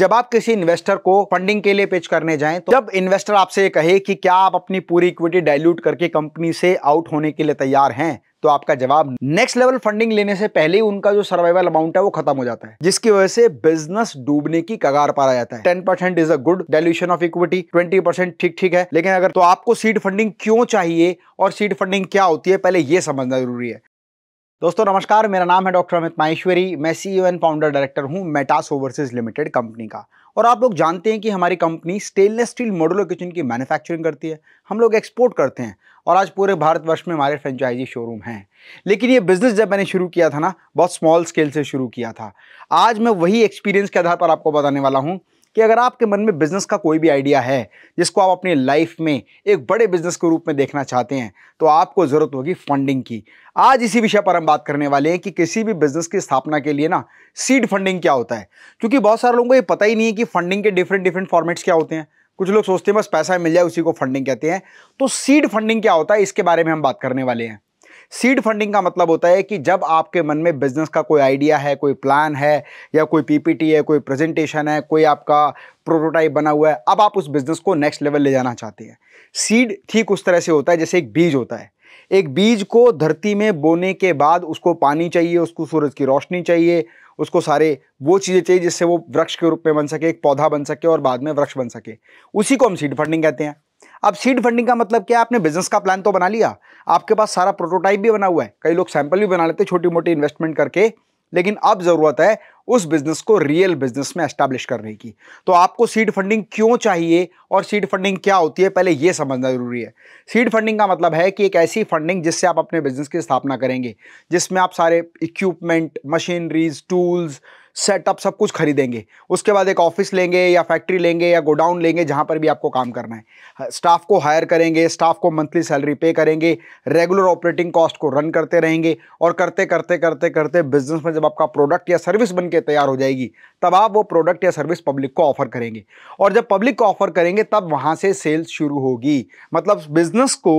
जब आप किसी इन्वेस्टर को फंडिंग के लिए पेच करने जाएं तो जब इन्वेस्टर आपसे ये कहे कि क्या आप अपनी पूरी इक्विटी डाइल्यूट करके कंपनी से आउट होने के लिए तैयार हैं तो आपका जवाब नेक्स्ट लेवल फंडिंग लेने से पहले ही उनका जो सर्वाइवल अमाउंट है वो खत्म हो जाता है जिसकी वजह से बिजनेस डूबने की कगार पर आ जाता है ten percent is a good dilution of equity twenty percent ठीक ठीक है लेकिन अगर तो आपको सीड फंडिंग क्यों चाहिए और सीड फंडिंग क्या होती है पहले यह समझना जरूरी है दोस्तों नमस्कार मेरा नाम है डॉक्टर अमित माहेश्वरी मैं सी एंड फाउंडर डायरेक्टर हूं मेटास ओवरसीज लिमिटेड कंपनी का और आप लोग जानते हैं कि हमारी company stainless steel modular kitchen की मैन्युफैक्चरिंग करती है हम लोग एक्सपोर्ट करते हैं और आज पूरे भारतवर्ष में हमारे फ्रेंचाइजी शोरूम हैं लेकिन ये बिज़नेस जब मैंने शुरू किया था ना बहुत स्मॉल स्केल से शुरू किया था आज मैं वही एक्सपीरियंस के आधार पर आपको बताने वाला हूँ कि अगर आपके मन में बिज़नेस का कोई भी आइडिया है जिसको आप अपनी लाइफ में एक बड़े बिज़नेस के रूप में देखना चाहते हैं तो आपको ज़रूरत होगी फंडिंग की आज इसी विषय पर हम बात करने वाले हैं कि किसी भी बिज़नेस की स्थापना के लिए ना सीड फंडिंग क्या होता है क्योंकि बहुत सारे लोगों को ये पता ही नहीं है कि फंडिंग के डिफरेंट डिफरेंट फॉर्मेट्स क्या होते हैं कुछ लोग सोचते हैं बस पैसा मिल जाए उसी को फंडिंग कहते हैं तो सीड फंडिंग क्या होता है इसके बारे में हम बात करने वाले हैं सीड फंडिंग का मतलब होता है कि जब आपके मन में बिजनेस का कोई आइडिया है कोई प्लान है या कोई पीपीटी है कोई प्रेजेंटेशन है कोई आपका प्रोटोटाइप बना हुआ है अब आप उस बिजनेस को नेक्स्ट लेवल ले जाना चाहते हैं सीड ठीक उस तरह से होता है जैसे एक बीज होता है एक बीज को धरती में बोने के बाद उसको पानी चाहिए उसको सूरज की रोशनी चाहिए उसको सारे वो चीज़ें चाहिए जिससे वो वृक्ष के रूप में बन सके एक पौधा बन सके और बाद में वृक्ष बन सके उसी को हम सीड फंडिंग कहते हैं अब सीड फंडिंग का मतलब क्या है आपने बिजनेस का प्लान तो बना लिया आपके पास सारा प्रोटोटाइप भी बना हुआ है कई लोग सैंपल भी बना लेते हैं छोटी मोटी इन्वेस्टमेंट करके लेकिन अब ज़रूरत है उस बिजनेस को रियल बिजनेस में एस्टैब्लिश करने की तो आपको सीड फंडिंग क्यों चाहिए और सीड फंडिंग क्या होती है पहले यह समझना ज़रूरी है सीड फंडिंग का मतलब है कि एक ऐसी फंडिंग जिससे आप अपने बिजनेस की स्थापना करेंगे जिसमें आप सारे इक्विपमेंट मशीनरीज टूल्स सेटअप सब कुछ खरीदेंगे उसके बाद एक ऑफिस लेंगे या फैक्ट्री लेंगे या गोडाउन लेंगे जहाँ पर भी आपको काम करना है स्टाफ को हायर करेंगे स्टाफ को मंथली सैलरी पे करेंगे रेगुलर ऑपरेटिंग कॉस्ट को रन करते रहेंगे और करते करते करते करते बिजनेस में जब आपका प्रोडक्ट या सर्विस बन के तैयार हो जाएगी तब आप वो प्रोडक्ट या सर्विस पब्लिक को ऑफर करेंगे और जब पब्लिक को ऑफर करेंगे तब वहाँ से सेल्स शुरू होगी मतलब बिजनेस को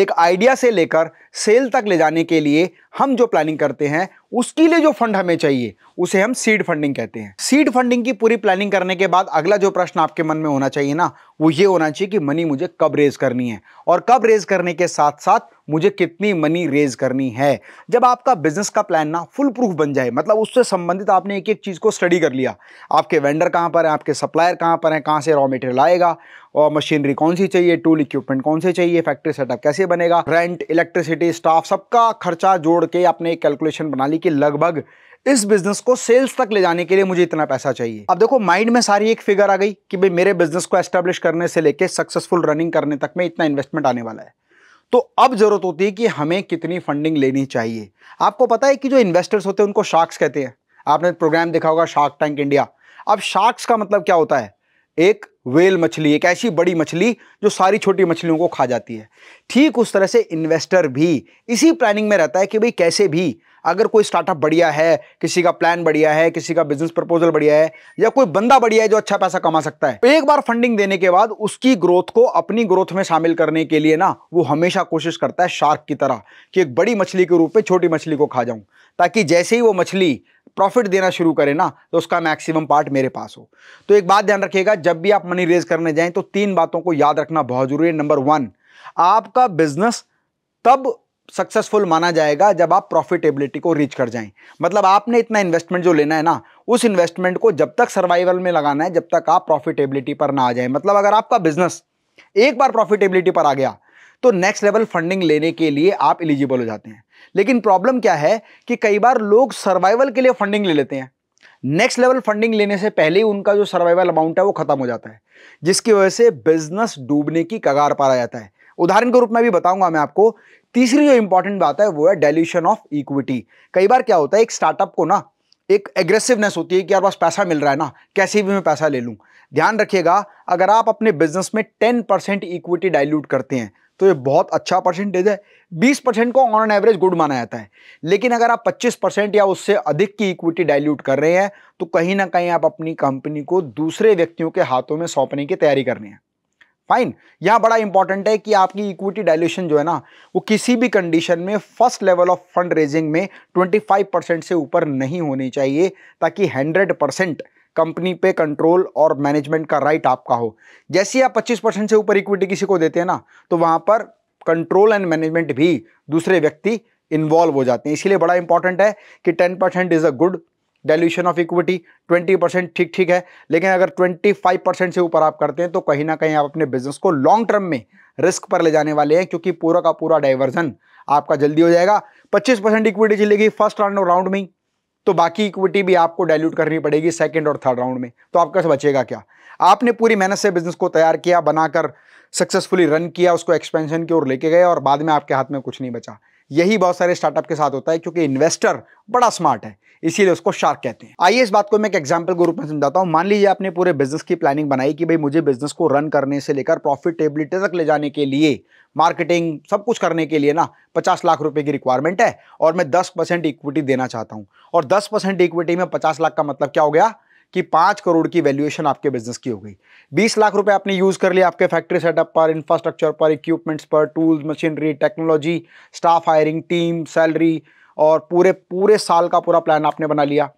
एक आइडिया से लेकर सेल तक ले जाने के लिए हम जो प्लानिंग करते हैं उसके लिए जो फंड हमें चाहिए उसे हम सीड फंडिंग कहते हैं सीड फंडिंग की पूरी प्लानिंग करने के बाद अगला जो प्रश्न आपके मन में होना चाहिए ना वो ये होना चाहिए कि मनी मुझे कब रेज करनी है और कब रेज करने के साथ साथ मुझे कितनी मनी रेज करनी है जब आपका बिजनेस का प्लान ना फुल प्रूफ बन जाए मतलब उससे संबंधित आपने एक एक चीज़ को स्टडी कर लिया आपके वेंडर कहाँ पर है आपके सप्लायर कहाँ पर है कहाँ से रॉ मटेरियल आएगा और मशीनरी कौन सी चाहिए टूल इक्विपमेंट कौन से चाहिए फैक्ट्री सेटअप कैसे बनेगा रेंट इलेक्ट्रिसिटी स्टाफ सबका खर्चा जोड़ के आपने एक कैलकुलेशन बना ली कि लगभग इस बिजनेस को सेल्स तक ले जाने के लिए मुझे इतना पैसा चाहिए अब देखो माइंड में सारी एक फिगर आ गई कि भाई मेरे बिजनेस को एस्टेब्लिश करने से लेकर सक्सेसफुल रनिंग करने तक में इतना इन्वेस्टमेंट आने वाला है तो अब जरूरत होती है कि हमें कितनी फंडिंग लेनी चाहिए आपको पता है कि जो इन्वेस्टर्स होते हैं उनको शार्क्स कहते हैं आपने प्रोग्राम देखा होगा शार्क टैंक इंडिया अब शार्क्स का मतलब क्या होता है एक वेल मछली एक ऐसी बड़ी मछली जो सारी छोटी मछलियों को खा जाती है ठीक उस तरह से इन्वेस्टर भी इसी प्लानिंग में रहता है कि भाई कैसे भी अगर कोई स्टार्टअप बढ़िया है किसी का प्लान बढ़िया है किसी का बिजनेस प्रपोजल बढ़िया है या कोई बंदा बढ़िया है जो अच्छा पैसा कमा सकता है तो एक बार फंडिंग देने के बाद उसकी ग्रोथ को अपनी ग्रोथ में शामिल करने के लिए ना वो हमेशा कोशिश करता है शार्क की तरह कि एक बड़ी मछली के रूप में छोटी मछली को खा जाऊं ताकि जैसे ही वो मछली प्रॉफिट देना शुरू करें ना तो उसका मैक्सिमम पार्ट मेरे पास हो तो एक बात ध्यान रखिएगा जब भी आप मनी रेज करने जाएं तो तीन बातों को याद रखना बहुत ज़रूरी है नंबर वन आपका बिजनेस तब सक्सेसफुल माना जाएगा जब आप प्रॉफिटेबिलिटी को रीच कर जाएं मतलब आपने इतना इन्वेस्टमेंट जो लेना है ना उस इन्वेस्टमेंट को जब तक सर्वाइवल में लगाना है जब तक आप प्रॉफिटेबिलिटी पर ना आ जाए मतलब अगर आपका बिजनेस एक बार प्रॉफिटेबिलिटी पर आ गया तो नेक्स्ट लेवल फंडिंग लेने के लिए आप एलिजिबल हो जाते हैं लेकिन प्रॉब्लम क्या है कि कई बार लोग सर्वाइवल के लिए फंडिंग ले लेते हैं नेक्स्ट लेवल फंडिंग लेने से पहले ही उनका जो सर्वाइवल अमाउंट है वो खत्म हो जाता है जिसकी वजह से बिजनेस डूबने की कगार पर आ जाता है उदाहरण के रूप में भी बताऊंगा मैं आपको तीसरी जो इंपॉर्टेंट बात है वो है डायल्यूशन ऑफ इक्विटी कई बार क्या होता है एक स्टार्टअप को ना एक एग्रेसिवनेस होती है कि यार बस पैसा मिल रहा है ना कैसे भी मैं पैसा ले लूँ ध्यान रखिएगा अगर आप अपने बिजनेस में टेन परसेंट इक्विटी डाइल्यूट करते हैं तो ये बहुत अच्छा परसेंटेज है 20 परसेंट को ऑन एन एवरेज गुड माना जाता है लेकिन अगर आप 25 परसेंट या उससे अधिक की इक्विटी डाइल्यूट कर रहे हैं तो कहीं ना कहीं आप अपनी कंपनी को दूसरे व्यक्तियों के हाथों में सौंपने की तैयारी कर रहे हैं फाइन यहाँ बड़ा इंपॉर्टेंट है कि आपकी इक्विटी डायल्यूशन जो है ना वो किसी भी कंडीशन में first level of fund raising में ट्वेंटी से ऊपर नहीं होनी चाहिए ताकि हंड्रेड कंपनी पे कंट्रोल और मैनेजमेंट का राइट आपका हो जैसे आप 25 परसेंट से ऊपर इक्विटी किसी को देते हैं ना तो वहाँ पर कंट्रोल एंड मैनेजमेंट भी दूसरे व्यक्ति इन्वॉल्व हो जाते हैं इसीलिए बड़ा इंपॉर्टेंट है कि ten percent is a good dilution of equity twenty percent ठीक ठीक है लेकिन अगर ट्वेंटी फाइव परसेंट से ऊपर आप करते हैं तो कहीं ना कहीं आप अपने बिजनेस को लॉन्ग टर्म में रिस्क पर ले जाने वाले हैं क्योंकि पूरा का पूरा डाइवर्जन आपका जल्दी हो जाएगा पच्चीस परसेंट इक्विटी चलेगी फर्स्ट राउंड राउंड में ही तो बाकी इक्विटी भी आपको डाइल्यूट करनी पड़ेगी सेकेंड और थर्ड राउंड में तो आपका बचेगा क्या आपने पूरी मेहनत से बिजनेस को तैयार किया बनाकर सक्सेसफुली रन किया उसको एक्सपेंशन की ओर लेके गए और बाद में आपके हाथ में कुछ नहीं बचा यही बहुत सारे स्टार्टअप के साथ होता है क्योंकि इन्वेस्टर बड़ा स्मार्ट है इसीलिए उसको शार्क कहते हैं आइए इस बात को मैं एक एग्जाम्पल के रूप में समझाता हूँ मान लीजिए आपने पूरे बिजनेस की प्लानिंग बनाई कि भाई मुझे बिजनेस को रन करने से लेकर प्रॉफिटेबिलिटी तक ले जाने के लिए मार्केटिंग सब कुछ करने के लिए ना पचास लाख रुपए की रिक्वायरमेंट है और मैं दस परसेंट इक्विटी देना चाहता हूँ और दस परसेंट इक्विटी में पचास लाख का मतलब क्या हो गया कि पाँच करोड़ की वैल्यूएशन आपके बिजनेस की हो गई बीस लाख रुपए आपने यूज़ कर लिया आपके फैक्ट्री सेटअप पर इंफ्रास्ट्रक्चर पर इक्विपमेंट्स पर tools machinery technology staff hiring team salary और पूरे पूरे साल का पूरा प्लान आपने बना लिया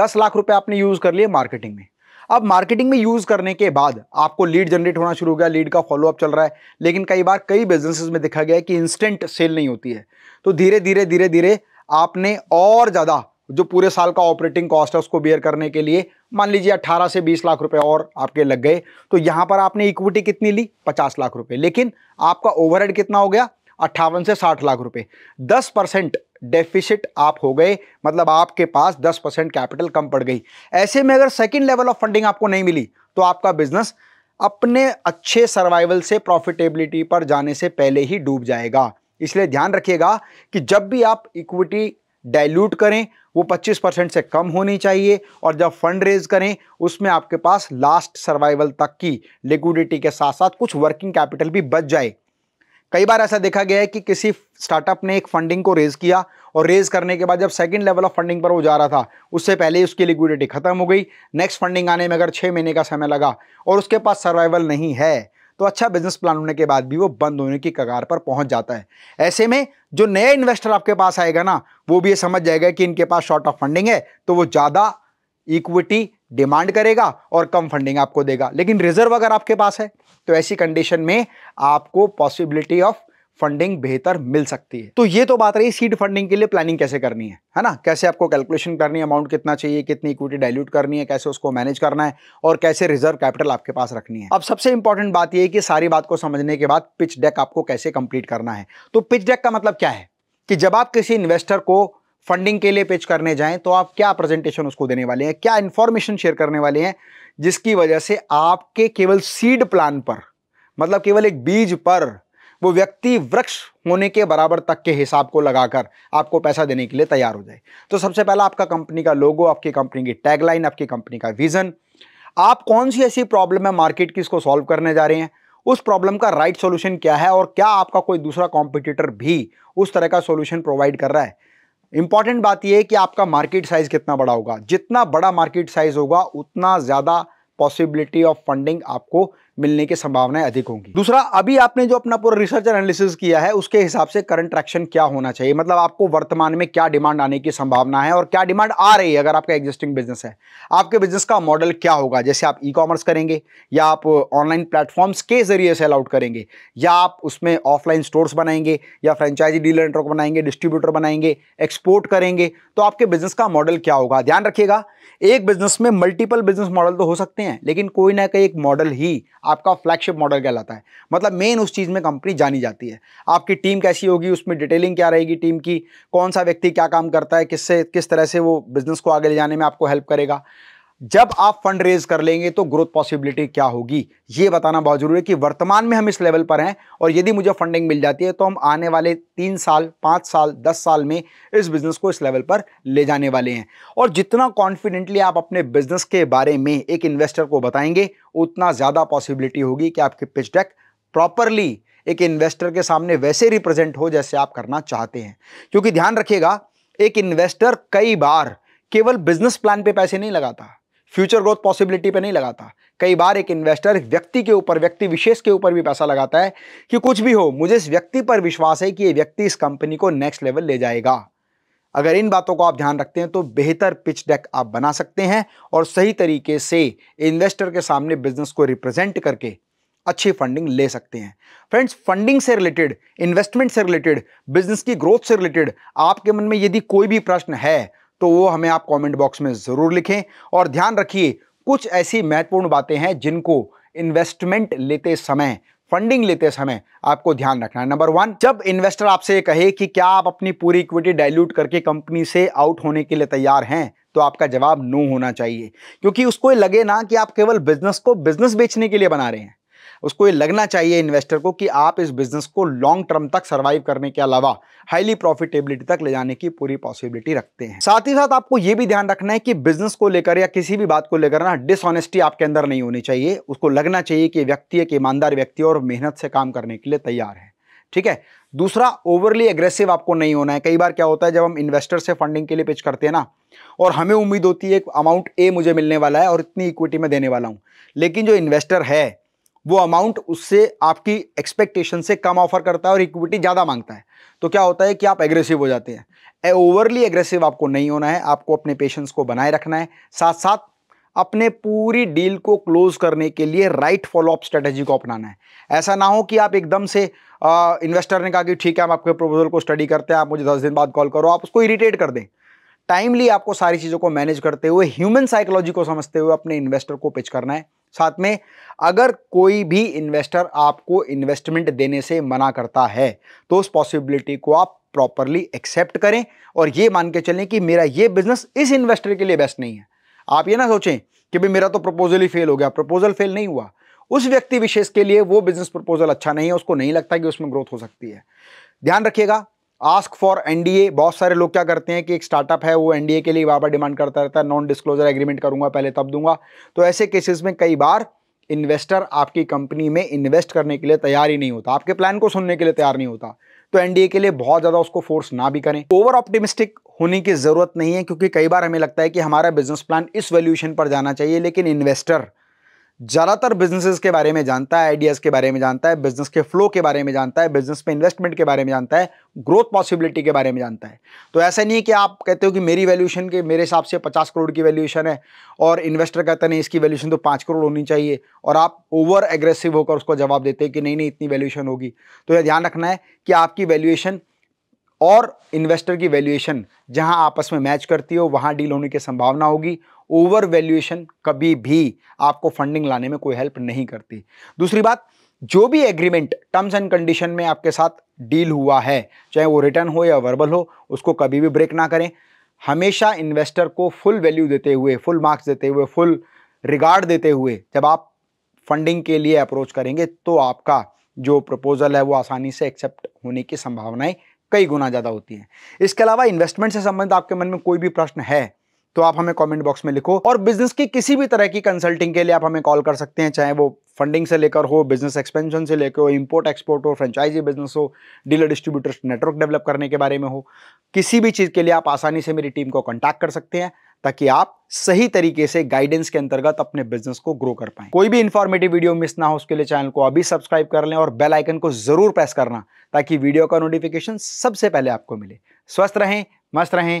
दस लाख रुपये आपने यूज़ कर लिए मार्केटिंग में अब मार्केटिंग में यूज़ करने के बाद आपको लीड जनरेट होना शुरू हो गया लीड का फॉलोअप चल रहा है लेकिन कई बार कई बिजनेसेस में देखा गया है कि इंस्टेंट सेल नहीं होती है तो धीरे धीरे धीरे धीरे आपने और ज़्यादा जो पूरे साल का ऑपरेटिंग कॉस्ट है उसको बेयर करने के लिए मान लीजिए 18 से 20 लाख रुपए और आपके लग गए तो यहाँ पर आपने इक्विटी कितनी ली 50 लाख रुपए लेकिन आपका ओवरहेड कितना हो गया अट्ठावन से 60 लाख रुपए 10 परसेंट डेफिसिट आप हो गए मतलब आपके पास 10 परसेंट कैपिटल कम पड़ गई ऐसे में अगर सेकेंड लेवल ऑफ फंडिंग आपको नहीं मिली तो आपका बिजनेस अपने अच्छे सर्वाइवल से प्रॉफिटेबिलिटी पर जाने से पहले ही डूब जाएगा इसलिए ध्यान रखिएगा कि जब भी आप इक्विटी डाइल्यूट करें वो 25 परसेंट से कम होनी चाहिए और जब फंड रेज करें उसमें आपके पास लास्ट सर्वाइवल तक की लिक्विडिटी के साथ साथ कुछ वर्किंग कैपिटल भी बच जाए कई बार ऐसा देखा गया है कि किसी स्टार्टअप ने एक फंडिंग को रेज़ किया और रेज़ करने के बाद जब सेकंड लेवल ऑफ फंडिंग पर वो जा रहा था उससे पहले उसकी लिक्विडिटी खत्म हो गई नेक्स्ट फंडिंग आने में अगर छः महीने का समय लगा और उसके पास सर्वाइवल नहीं है तो अच्छा बिजनेस प्लान होने के बाद भी वो बंद होने की कगार पर पहुंच जाता है ऐसे में जो नया इन्वेस्टर आपके पास आएगा ना वो भी ये समझ जाएगा कि इनके पास शॉर्ट ऑफ फंडिंग है तो वो ज़्यादा इक्विटी डिमांड करेगा और कम फंडिंग आपको देगा लेकिन रिजर्व अगर आपके पास है तो ऐसी कंडीशन में आपको पॉसिबिलिटी ऑफ फंडिंग बेहतर मिल सकती है तो ये तो बात रही सीड फंडिंग के लिए प्लानिंग कैसे करनी है है ना कैसे आपको कैलकुलेशन करनी है अमाउंट कितना चाहिए कितनी इक्विटी डाइल्यूट करनी है कैसे उसको मैनेज करना है और कैसे रिजर्व कैपिटल आपके पास रखनी है अब सबसे इंपॉर्टेंट बात यह कि सारी बात को समझने के बाद पिच डेक आपको कैसे कंप्लीट करना है तो पिच डेक का मतलब क्या है कि जब आप किसी इन्वेस्टर को फंडिंग के लिए पिच करने जाएं तो आप क्या प्रेजेंटेशन उसको देने वाले हैं क्या इंफॉर्मेशन शेयर करने वाले हैं जिसकी वजह से आपके केवल सीड प्लान पर मतलब केवल एक बीज पर वो व्यक्ति वृक्ष होने के बराबर तक के हिसाब को लगाकर आपको पैसा देने के लिए तैयार हो जाए तो सबसे पहला आपका कंपनी का लोगो आपकी कंपनी की टैगलाइन आपकी कंपनी का विज़न आप कौन सी ऐसी प्रॉब्लम है मार्केट की इसको सॉल्व करने जा रहे हैं उस प्रॉब्लम का राइट सॉल्यूशन क्या है और क्या आपका कोई दूसरा कॉम्पिटिटर भी उस तरह का सॉल्यूशन प्रोवाइड कर रहा है इंपॉर्टेंट बात यह है कि आपका मार्केट साइज़ कितना बड़ा होगा जितना बड़ा मार्केट साइज़ होगा उतना ज़्यादा पॉसिबिलिटी ऑफ फंडिंग आपको मिलने की संभावनाएं अधिक होंगी दूसरा अभी आपने जो अपना पूरा रिसर्च एनालिसिस किया है उसके हिसाब से करंट ट्रैक्शन क्या होना चाहिए मतलब आपको वर्तमान में क्या डिमांड आने की संभावना है और क्या डिमांड आ रही है अगर आपका एग्जिस्टिंग बिजनेस है आपके बिजनेस का मॉडल क्या होगा जैसे आप ई कॉमर्स करेंगे या आप ऑनलाइन प्लेटफॉर्म्स के जरिए सेल आउट करेंगे या आप उसमें ऑफलाइन स्टोर्स बनाएंगे या फ्रेंचाइजी डीलर नेटवर्क बनाएंगे डिस्ट्रीब्यूटर बनाएंगे एक्सपोर्ट करेंगे तो आपके बिजनेस का मॉडल क्या होगा ध्यान रखिएगा एक बिजनेस में मल्टीपल बिजनेस मॉडल तो हो सकते हैं लेकिन कोई ना कोई एक मॉडल ही आपका फ्लैगशिप मॉडल कहलाता है मतलब मेन उस चीज़ में कंपनी जानी जाती है आपकी टीम कैसी होगी उसमें डिटेलिंग क्या रहेगी टीम की कौन सा व्यक्ति क्या काम करता है किससे किस तरह से वो बिज़नेस को आगे ले जाने में आपको हेल्प करेगा जब आप फंड रेज कर लेंगे तो ग्रोथ पॉसिबिलिटी क्या होगी ये बताना बहुत ज़रूरी है कि वर्तमान में हम इस लेवल पर हैं और यदि मुझे फंडिंग मिल जाती है तो हम आने वाले तीन साल पाँच साल दस साल में इस बिज़नेस को इस लेवल पर ले जाने वाले हैं और जितना कॉन्फिडेंटली आप अपने बिज़नेस के बारे में एक इन्वेस्टर को बताएंगे उतना ज़्यादा पॉसिबिलिटी होगी कि आपके पिच डेक प्रॉपरली एक इन्वेस्टर के सामने वैसे रिप्रेजेंट हो जैसे आप करना चाहते हैं क्योंकि ध्यान रखिएगा एक इन्वेस्टर कई बार केवल बिजनेस प्लान पे पैसे नहीं लगाता फ्यूचर ग्रोथ पॉसिबिलिटी पे नहीं लगाता कई बार एक इन्वेस्टर व्यक्ति के ऊपर व्यक्ति विशेष के ऊपर भी पैसा लगाता है कि कुछ भी हो मुझे इस व्यक्ति पर विश्वास है कि ये व्यक्ति इस कंपनी को नेक्स्ट लेवल ले जाएगा अगर इन बातों को आप ध्यान रखते हैं तो बेहतर पिच डेक आप बना सकते हैं और सही तरीके से इन्वेस्टर के सामने बिजनेस को रिप्रेजेंट करके अच्छी फंडिंग ले सकते हैं फ्रेंड्स फंडिंग से रिलेटेड इन्वेस्टमेंट से रिलेटेड बिजनेस की ग्रोथ से रिलेटेड आपके मन में यदि कोई भी प्रश्न है तो वो हमें आप कमेंट बॉक्स में ज़रूर लिखें और ध्यान रखिए कुछ ऐसी महत्वपूर्ण बातें हैं जिनको इन्वेस्टमेंट लेते समय फंडिंग लेते समय आपको ध्यान रखना है नंबर वन जब इन्वेस्टर आपसे कहे कि क्या आप अपनी पूरी इक्विटी डाइल्यूट करके कंपनी से आउट होने के लिए तैयार हैं तो आपका जवाब नो होना चाहिए क्योंकि उसको लगे ना कि आप केवल बिजनेस को बिजनेस बेचने के लिए बना रहे हैं उसको ये लगना चाहिए इन्वेस्टर को कि आप इस बिज़नेस को लॉन्ग टर्म तक सर्वाइव करने के अलावा हाईली प्रॉफिटेबिलिटी तक ले जाने की पूरी पॉसिबिलिटी रखते हैं साथ ही साथ आपको ये भी ध्यान रखना है कि बिज़नेस को लेकर या किसी भी बात को लेकर ना डिसऑनेस्टी आपके अंदर नहीं होनी चाहिए उसको लगना चाहिए कि व्यक्ति एक ईमानदार व्यक्ति और मेहनत से काम करने के लिए तैयार है ठीक है दूसरा ओवरली एग्रेसिव आपको नहीं होना है कई बार क्या होता है जब हम इन्वेस्टर से फंडिंग के लिए पिच करते हैं ना और हमें उम्मीद होती है अमाउंट ए मुझे मिलने वाला है और इतनी इक्विटी में देने वाला हूँ लेकिन जो इन्वेस्टर है वो अमाउंट उससे आपकी एक्सपेक्टेशन से कम ऑफर करता है और इक्विटी ज़्यादा मांगता है तो क्या होता है कि आप एग्रेसिव हो जाते हैं ओवरली एग्रेसिव आपको नहीं होना है आपको अपने पेशेंस को बनाए रखना है साथ साथ अपने पूरी डील को क्लोज करने के लिए राइट फॉलोअप स्ट्रेटेजी को अपनाना है ऐसा ना हो कि आप एकदम से आ, इन्वेस्टर ने कहा कि ठीक है हम आपके प्रपोजल को स्टडी करते हैं आप मुझे दस दिन बाद कॉल करो आप उसको इरिटेट कर दें टाइमली आपको सारी चीज़ों को मैनेज करते हुए ह्यूमन साइकोलॉजी को समझते हुए अपने इन्वेस्टर को पिच करना है साथ में अगर कोई भी इन्वेस्टर आपको इन्वेस्टमेंट देने से मना करता है तो उस पॉसिबिलिटी को आप प्रॉपरली एक्सेप्ट करें और ये मान के चलें कि मेरा ये बिजनेस इस इन्वेस्टर के लिए बेस्ट नहीं है आप ये ना सोचें कि भाई मेरा तो प्रपोजल ही फेल हो गया प्रपोजल फेल नहीं हुआ उस व्यक्ति विशेष के लिए वो बिजनेस प्रपोजल अच्छा नहीं है उसको नहीं लगता कि उसमें ग्रोथ हो सकती है ध्यान रखिएगा आस्क फॉर एनडीए बहुत सारे लोग क्या करते हैं कि एक स्टार्टअप है वो एनडीए के लिए बार बार डिमांड करता रहता है नॉन डिस्क्लोजर एग्रीमेंट करूंगा पहले तब दूंगा तो ऐसे केसेस में कई बार इन्वेस्टर आपकी कंपनी में इन्वेस्ट करने के लिए तैयार ही नहीं होता आपके प्लान को सुनने के लिए तैयार नहीं होता तो एनडीए के लिए बहुत ज़्यादा उसको फोर्स ना भी करें ओवर ऑप्टिमिस्टिक होने की ज़रूरत नहीं है क्योंकि कई बार हमें लगता है कि हमारा बिजनेस प्लान इस वैल्यूशन पर जाना चाहिए लेकिन इन्वेस्टर ज़्यादातर बिजनेसेस के बारे में जानता है आइडियाज़ के बारे में जानता है बिजनेस के फ्लो के बारे में जानता है बिजनेस में इन्वेस्टमेंट के बारे में जानता है ग्रोथ पॉसिबिलिटी के बारे में जानता है तो ऐसा नहीं है कि आप कहते हो कि मेरी वैल्यूशन के मेरे हिसाब से पचास करोड़ की वैल्यूशन है और इन्वेस्टर कहते नहीं इसकी वैल्यूशन तो पाँच करोड़ होनी चाहिए और आप ओवर एग्रेसिव होकर उसको जवाब देते हैं कि नहीं नहीं इतनी वैल्यूशन होगी तो यह ध्यान रखना है कि आपकी वैल्यूएशन और इन्वेस्टर की वैल्यूएशन जहां आपस में मैच करती हो वहां डील होने की संभावना होगी ओवर वैल्यूएशन कभी भी आपको फंडिंग लाने में कोई हेल्प नहीं करती दूसरी बात जो भी एग्रीमेंट टर्म्स एंड कंडीशन में आपके साथ डील हुआ है चाहे वो रिटर्न हो या वर्बल हो उसको कभी भी ब्रेक ना करें हमेशा इन्वेस्टर को फुल वैल्यू देते हुए फुल मार्क्स देते हुए फुल रिगार्ड देते हुए जब आप फंडिंग के लिए अप्रोच करेंगे तो आपका जो प्रपोजल है वो आसानी से एक्सेप्ट होने की संभावनाएं कई गुना ज़्यादा होती हैं इसके अलावा इन्वेस्टमेंट से संबंधित आपके मन में कोई भी प्रश्न है तो आप हमें कमेंट बॉक्स में लिखो और बिजनेस की किसी भी तरह की कंसल्टिंग के लिए आप हमें कॉल कर सकते हैं चाहे वो फंडिंग से लेकर हो बिजनेस एक्सपेंशन से लेकर हो इंपोर्ट एक्सपोर्ट हो फ्रेंचाइजी बिजनेस हो डीलर डिस्ट्रीब्यूटर्स नेटवर्क डेवलप करने के बारे में हो किसी भी चीज़ के लिए आप आसानी से मेरी टीम को कॉन्टैक्ट कर सकते हैं ताकि आप सही तरीके से गाइडेंस के अंतर्गत अपने बिजनेस को ग्रो कर पाए कोई भी इंफॉर्मेटिव वीडियो मिस ना हो उसके लिए चैनल को अभी सब्सक्राइब कर लें और बेल आइकन को जरूर प्रेस करना ताकि वीडियो का नोटिफिकेशन सबसे पहले आपको मिले स्वस्थ रहें मस्त रहें